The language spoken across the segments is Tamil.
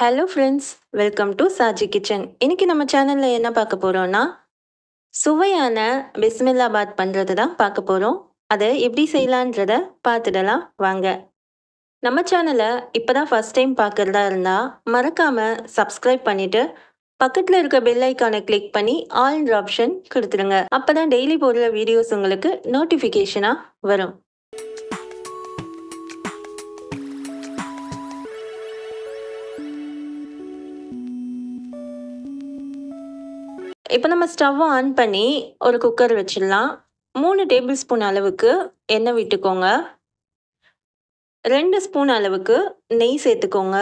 hello friends welcome to Saji kitchen இன்றைக்கி நம்ம சேனலில் என்ன பார்க்க போகிறோன்னா சுவையான பிஸ்மில்லாபாத் பண்ணுறது தான் பார்க்க போகிறோம் அதை எப்படி செய்யலான்றத பார்த்துடலாம் வாங்க நம்ம சேனலை இப்போ தான் ஃபஸ்ட் டைம் பார்க்குறதா இருந்தால் மறக்காமல் சப்ஸ்கிரைப் பண்ணிவிட்டு பக்கத்தில் இருக்க பெல் ஐக்கானை கிளிக் பண்ணி ஆல்ன்ற ஆப்ஷன் கொடுத்துருங்க அப்போ தான் டெய்லி போடுற வீடியோஸ் உங்களுக்கு நோட்டிஃபிகேஷனாக வரும் இப்போ நம்ம ஸ்டவ்வை ஆன் பண்ணி ஒரு குக்கர் வச்சிடலாம் மூணு டேபிள் ஸ்பூன் அளவுக்கு எண்ணெய் விட்டுக்கோங்க ரெண்டு ஸ்பூன் அளவுக்கு நெய் சேர்த்துக்கோங்க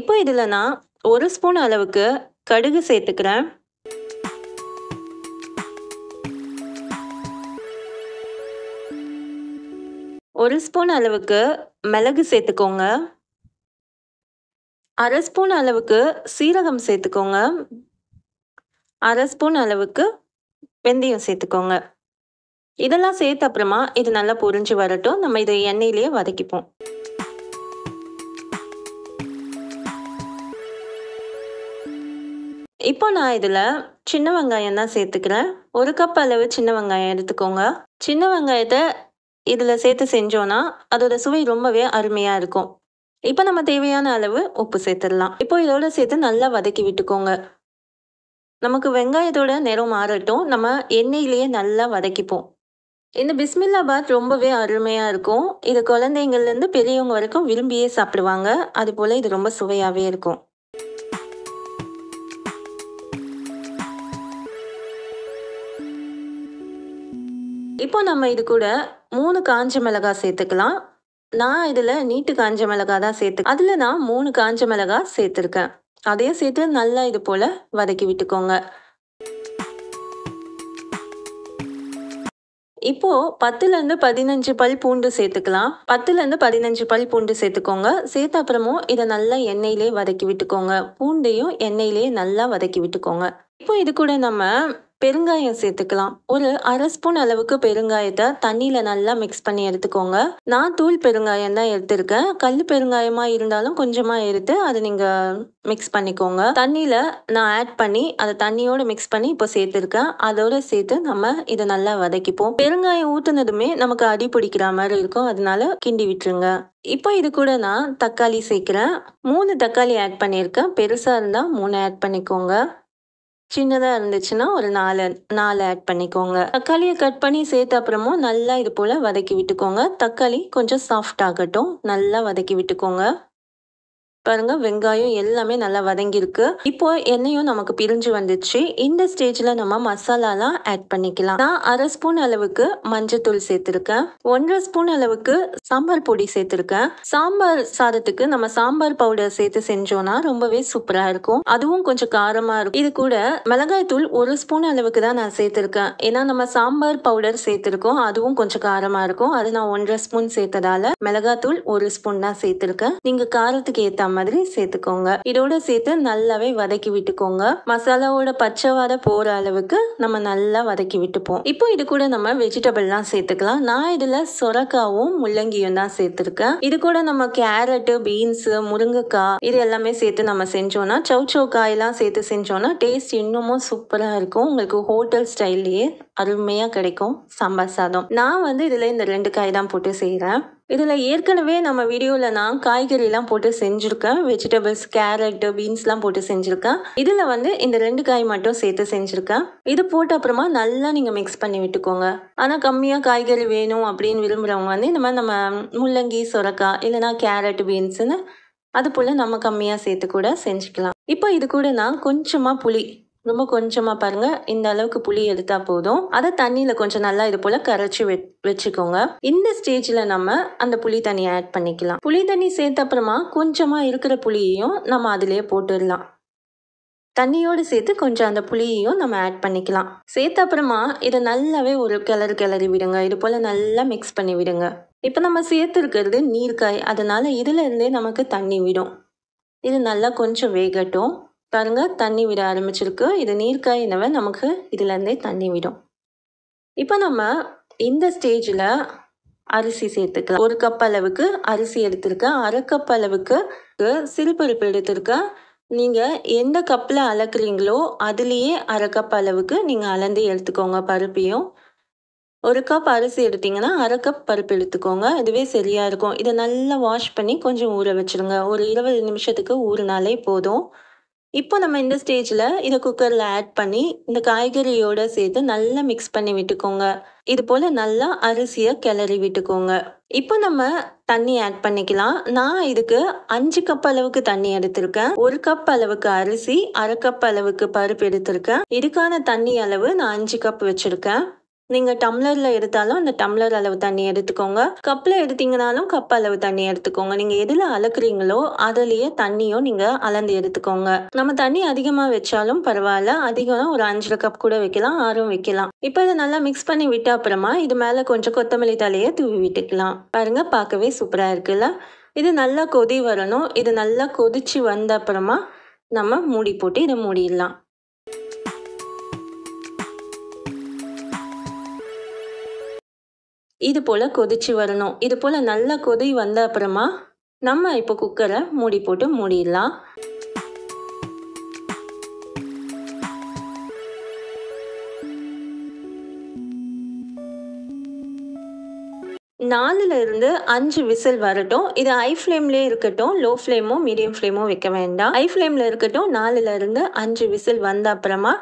இப்போ இதில் நான் ஒரு ஸ்பூன் அளவுக்கு கடுகு சேர்த்துக்கிறேன் ஒரு ஸ்பூன் அளவுக்கு மிளகு சேர்த்துக்கோங்க அரை ஸ்பூன் அளவுக்கு சீரகம் சேர்த்துக்கோங்க அரை ஸ்பூன் அளவுக்கு வெந்தயம் சேர்த்துக்கோங்க இதெல்லாம் சேர்த்து அப்புறமா இது நல்லா பொரிஞ்சு வரட்டும் நம்ம இதை எண்ணெயிலேயே வதக்கிப்போம் இப்போ நான் இதில் சின்ன வெங்காயம் தான் சேர்த்துக்கிறேன் ஒரு கப் அளவு சின்ன வெங்காயம் எடுத்துக்கோங்க சின்ன வெங்காயத்தை இதில் சேர்த்து செஞ்சோன்னா அதோட சுவை ரொம்பவே அருமையாக இருக்கும் இப்போ நம்ம தேவையான அளவு உப்பு சேர்த்துடலாம் இப்போ இதோட சேர்த்து நல்லா வதக்கி விட்டுக்கோங்க நமக்கு வெங்காயத்தோட நிறம் மாறட்டும் நம்ம எண்ணெயிலேயே நல்லா வதக்கிப்போம் இந்த பிஸ்மில்லா பாத் ரொம்பவே அருமையாக இருக்கும் இது குழந்தைங்கள்லேருந்து பெரியவங்க வரைக்கும் விரும்பியே சாப்பிடுவாங்க அதுபோல் இது ரொம்ப சுவையாகவே இருக்கும் இப்போ நம்ம இது கூட மூணு காஞ்ச மிளகா சேர்த்துக்கலாம் நான் இதில் நீட்டு காஞ்ச மிளகா தான் சேர்த்து அதில் நான் மூணு காஞ்ச மிளகா சேர்த்துருக்கேன் அதையும் சேர்த்து நல்லா இது போல் வதக்கி விட்டுக்கோங்க இப்போ பத்துலேருந்து பதினஞ்சு பல் பூண்டு சேர்த்துக்கலாம் பத்துலேருந்து பதினஞ்சு பல் பூண்டு சேர்த்துக்கோங்க சேர்த்த அப்புறமும் இதை நல்லா எண்ணெயிலே வதக்கி விட்டுக்கோங்க பூண்டையும் எண்ணெயிலே நல்லா வதக்கி விட்டுக்கோங்க இப்போ இது கூட நம்ம பெருங்காயம் சேர்த்துக்கலாம் ஒரு அரை ஸ்பூன் அளவுக்கு பெருங்காயத்தை தண்ணியில் நல்லா மிக்ஸ் பண்ணி எடுத்துக்கோங்க நான் தூள் பெருங்காயம் தான் எடுத்திருக்கேன் கல் பெருங்காயமாக இருந்தாலும் கொஞ்சமாக எடுத்து அதை நீங்கள் மிக்ஸ் பண்ணிக்கோங்க தண்ணியில் நான் ஆட் பண்ணி அதை தண்ணியோடு மிக்ஸ் பண்ணி இப்போ சேர்த்துருக்கேன் அதோட சேர்த்து நம்ம இதை நல்லா வதக்கிப்போம் பெருங்காயம் ஊற்றுனதுமே நமக்கு அடி பிடிக்கிற மாதிரி இருக்கும் அதனால கிண்டி விட்டுருங்க இப்போ இது கூட நான் தக்காளி சேர்க்குறேன் மூணு தக்காளி ஆட் பண்ணியிருக்கேன் பெருசாக இருந்தால் மூணு ஆட் பண்ணிக்கோங்க சின்னதாக இருந்துச்சுன்னா ஒரு நாலு நாலு ஆட் பண்ணிக்கோங்க தக்காளியை கட் பண்ணி சேர்த்த அப்புறமும் நல்லா இது போல் வதக்கி விட்டுக்கோங்க தக்காளி கொஞ்சம் சாஃப்ட் ஆகட்டும் நல்லா வதக்கி விட்டுக்கோங்க பாருங்கள் வெங்காயம் எல்லாமே நல்லா வதங்கியிருக்கு இப்போ எண்ணெயும் நமக்கு பிரிஞ்சு வந்துச்சு இந்த ஸ்டேஜில் நம்ம மசாலாலாம் ஆட் பண்ணிக்கலாம் நான் அரை ஸ்பூன் அளவுக்கு மஞ்சத்தூள் சேர்த்திருக்கேன் ஒன்றரை ஸ்பூன் அளவுக்கு சாம்பார் பொடி சேர்த்துருக்கேன் சாம்பார் சாதத்துக்கு நம்ம சாம்பார் பவுடர் சேர்த்து செஞ்சோம்னா ரொம்பவே சூப்பராக இருக்கும் அதுவும் கொஞ்சம் காரமாக இருக்கும் இது கூட மிளகாய் தூள் ஒரு ஸ்பூன் அளவுக்கு தான் நான் சேர்த்துருக்கேன் ஏன்னா நம்ம சாம்பார் பவுடர் சேர்த்துருக்கோம் அதுவும் கொஞ்சம் காரமாக இருக்கும் அது நான் ஒன்றரை ஸ்பூன் சேர்த்ததால மிளகாய் தூள் ஒரு ஸ்பூன் தான் சேர்த்துருக்கேன் நீங்கள் காரத்துக்கு ஏற்ற மாதிரி சேர்த்துக்கோங்க இதோட சேர்த்து நல்லாவே வதக்கி விட்டுக்கோங்க மசாலாவோட பச்சை வர போற அளவுக்கு நம்ம நல்லா வதக்கி விட்டுப்போம் இப்போ இது கூட நம்ம எல்லாம் சேர்த்துக்கலாம் நான் இதில் சொரக்காவும் முள்ளங்கியும் தான் சேர்த்துருக்கேன் இது கூட நம்ம கேரட்டு பீன்ஸு முருங்கைக்காய் இது எல்லாமே சேர்த்து நம்ம செஞ்சோம்னா சவு சவு சேர்த்து செஞ்சோம்னா டேஸ்ட் இன்னமும் சூப்பராக இருக்கும் உங்களுக்கு ஹோட்டல் ஸ்டைல்லயே அருமையாக கிடைக்கும் சாம்பார் சாதம் நான் வந்து இதில் இந்த ரெண்டு காய் தான் போட்டு செய்கிறேன் இதில் ஏற்கனவே நம்ம வீடியோவில் நான் காய்கறிலாம் போட்டு செஞ்சுருக்கேன் வெஜிடபிள்ஸ் கேரட்டு பீன்ஸ்லாம் போட்டு செஞ்சுருக்கேன் இதில் வந்து இந்த ரெண்டு காய் மட்டும் சேர்த்து செஞ்சுருக்கேன் இது போட்ட அப்புறமா நல்லா நீங்கள் மிக்ஸ் பண்ணி விட்டுக்கோங்க ஆனால் கம்மியாக காய்கறி வேணும் அப்படின்னு விரும்புகிறவங்க வந்து இந்த மாதிரி நம்ம முள்ளங்கி சுரக்காய் இல்லைனா கேரட் பீன்ஸுன்னு அது போல் நம்ம கம்மியாக சேர்த்து கூட செஞ்சுக்கலாம் இப்போ இது கூட நான் கொஞ்சமாக புளி ரொம்ப கொஞ்சமாக பாருங்கள் இந்த அளவுக்கு புளி எடுத்தால் போதும் அதை தண்ணியில் கொஞ்சம் நல்லா இது போல் கரைச்சி வச்சுக்கோங்க இந்த ஸ்டேஜில் நம்ம அந்த புளி தண்ணியை ஆட் பண்ணிக்கலாம் புளி தண்ணி சேர்த்த அப்புறமா கொஞ்சமாக இருக்கிற புளியையும் நம்ம அதிலே போட்டுடலாம் தண்ணியோடு சேர்த்து கொஞ்சம் அந்த புளியையும் நம்ம ஆட் பண்ணிக்கலாம் சேர்த்த அப்புறமா இதை நல்லாவே ஒரு கிளறு கிளறி விடுங்க இது போல் நல்லா மிக்ஸ் பண்ணி விடுங்க இப்போ நம்ம சேர்த்துருக்கிறது நீர்க்காய் அதனால் இதில் இருந்தே நமக்கு தண்ணி விடும் இது நல்லா கொஞ்சம் வேகட்டும் பாருங்கள் தண்ணி விட ஆரம்பிச்சிருக்கு இது என்னவ நமக்கு இதுலேருந்தே தண்ணி விடும் இப்போ நம்ம இந்த ஸ்டேஜில் அரிசி சேர்த்துக்கலாம் ஒரு கப் அளவுக்கு அரிசி எடுத்திருக்கேன் அரை கப் அளவுக்கு சிறுபருப்பு எடுத்திருக்கேன் நீங்கள் எந்த கப்பில் அளக்குறீங்களோ அதுலேயே அரை கப் அளவுக்கு நீங்கள் அலந்து எடுத்துக்கோங்க பருப்பையும் ஒரு கப் அரிசி எடுத்தீங்கன்னா அரை கப் பருப்பு எடுத்துக்கோங்க இதுவே சரியாக இருக்கும் இதை நல்லா வாஷ் பண்ணி கொஞ்சம் ஊற வச்சுருங்க ஒரு இருபது நிமிஷத்துக்கு ஊறினாலே போதும் இப்போ நம்ம இந்த ஸ்டேஜில் இதை குக்கரில் ஆட் பண்ணி இந்த காய்கறியோடு சேர்த்து நல்லா மிக்ஸ் பண்ணி விட்டுக்கோங்க இது போல் நல்லா அரிசியை கிளறி விட்டுக்கோங்க இப்போ நம்ம தண்ணி ஆட் பண்ணிக்கலாம் நான் இதுக்கு அஞ்சு கப் அளவுக்கு தண்ணி எடுத்திருக்கேன் ஒரு கப் அளவுக்கு அரிசி அரை கப் அளவுக்கு பருப்பு எடுத்திருக்கேன் இதுக்கான தண்ணி அளவு நான் அஞ்சு கப் வச்சுருக்கேன் நீங்கள் டம்ளரில் எடுத்தாலும் அந்த டம்ளர் அளவு தண்ணி எடுத்துக்கோங்க கப்பில் எடுத்தீங்கனாலும் கப் அளவு தண்ணி எடுத்துக்கோங்க நீங்கள் எதில் அலக்குறீங்களோ அதிலேயே தண்ணியும் நீங்கள் அளந்து எடுத்துக்கோங்க நம்ம தண்ணி அதிகமாக வச்சாலும் பரவாயில்ல அதிகம் ஒரு அஞ்சரை கப் கூட வைக்கலாம் ஆறும் வைக்கலாம் இப்போ இதை நல்லா மிக்ஸ் பண்ணி விட்ட அப்புறமா இது மேலே கொஞ்சம் கொத்தமல்லி தலையை தூவி விட்டுக்கலாம் பாருங்க பார்க்கவே சூப்பராக இருக்குல்ல இது நல்லா கொதி வரணும் இது நல்லா கொதிச்சு வந்த அப்புறமா நம்ம மூடி போட்டு இதை மூடிடலாம் இது போல் கொதிச்சு வரணும் இது போல் நல்லா கொதி வந்த அப்புறமா நம்ம இப்போ குக்கரை மூடி போட்டு மூடிடலாம் நாலுலேருந்து அஞ்சு விசில் வரட்டும் இது ஹை ஃப்ளேம்லேயே இருக்கட்டும் லோ ஃப்ளேமோ மீடியம் ஃப்ளேமோ வைக்க வேண்டாம் ஹை ஃப்ளேமில் இருக்கட்டும் நாலுலேருந்து அஞ்சு விசில் வந்த அப்புறமா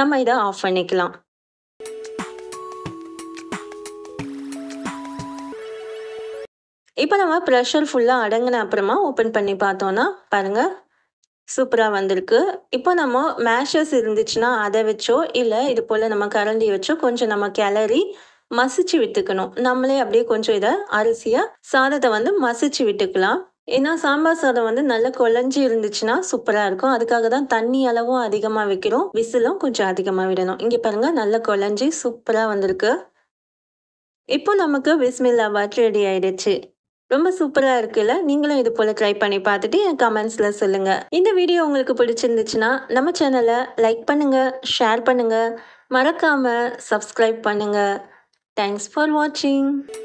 நம்ம இதை ஆஃப் பண்ணிக்கலாம் இப்போ நம்ம ப்ரெஷர் ஃபுல்லாக அடங்கின அப்புறமா ஓப்பன் பண்ணி பார்த்தோன்னா பாருங்கள் சூப்பராக வந்திருக்கு இப்போ நம்ம மேஷஸ் இருந்துச்சுன்னா அதை வச்சோ இல்லை இது போல் நம்ம கரண்டி வச்சோ கொஞ்சம் நம்ம கிளறி மசிச்சு விட்டுக்கணும் நம்மளே அப்படியே கொஞ்சம் இதை அரிசியாக சாதத்தை வந்து மசிச்சு விட்டுக்கலாம் ஏன்னா சாம்பார் சாதம் வந்து நல்லா குழஞ்சி இருந்துச்சுன்னா சூப்பராக இருக்கும் அதுக்காக தான் தண்ணி அளவும் அதிகமாக வைக்கிறோம் விசிலும் கொஞ்சம் அதிகமாக விடணும் இங்கே பாருங்கள் நல்லா குழஞ்சி சூப்பராக வந்திருக்கு இப்போ நமக்கு விஸ்மில்லா பாட் ரெடி ஆயிடுச்சு ரொம்ப சூப்பராக இருக்குல்ல நீங்களும் இது போல் ட்ரை பண்ணி பார்த்துட்டு என் கமெண்ட்ஸில் சொல்லுங்கள் இந்த வீடியோ உங்களுக்கு பிடிச்சிருந்துச்சுன்னா நம்ம சேனலை லைக் பண்ணுங்கள் ஷேர் பண்ணுங்கள் மறக்காமல் சப்ஸ்கிரைப் பண்ணுங்கள் தேங்க்ஸ் ஃபார் வாட்சிங்